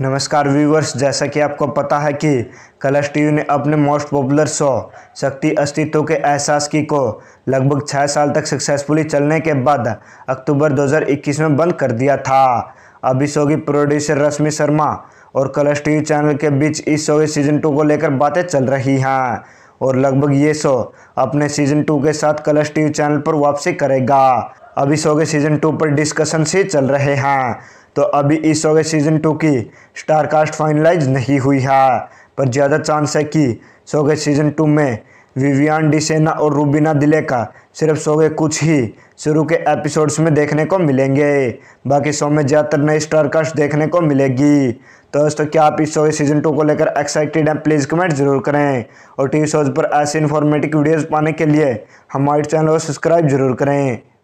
नमस्कार व्यूवर्स जैसा कि आपको पता है कि कलर्स टीवी ने अपने मोस्ट पॉपुलर शो शक्ति अस्तित्व के एहसास की को लगभग छः साल तक सक्सेसफुली चलने के बाद अक्टूबर 2021 में बंद कर दिया था अभी शो की प्रोड्यूसर रश्मि शर्मा और कलर्स टीवी चैनल के बीच इस शो के सीजन टू को लेकर बातें चल रही हैं और लगभग ये शो अपने सीजन टू के साथ कलर्स टीवी चैनल पर वापसी करेगा अभी शो के सीजन टू पर डिस्कशन से चल रहे हैं तो अभी इस शो सीज़न टू की स्टार कास्ट फाइनलाइज नहीं हुई है पर ज़्यादा चांस है कि सोगे सीज़न टू में विवियान डिसेना और रूबीना दिले का सिर्फ सोगे कुछ ही शुरू के एपिसोड्स में देखने को मिलेंगे बाकी शो में ज़्यादातर नए स्टारकास्ट देखने को मिलेगी तो दोस्तों क्या आप इस सोगे सीज़न टू को लेकर एक्साइटेड हैं प्लीज़ कमेंट जरूर करें और टीवी शोज पर ऐसे इन्फॉर्मेटिव वीडियोज़ पाने के लिए हमारे चैनल को सब्सक्राइब जरूर करें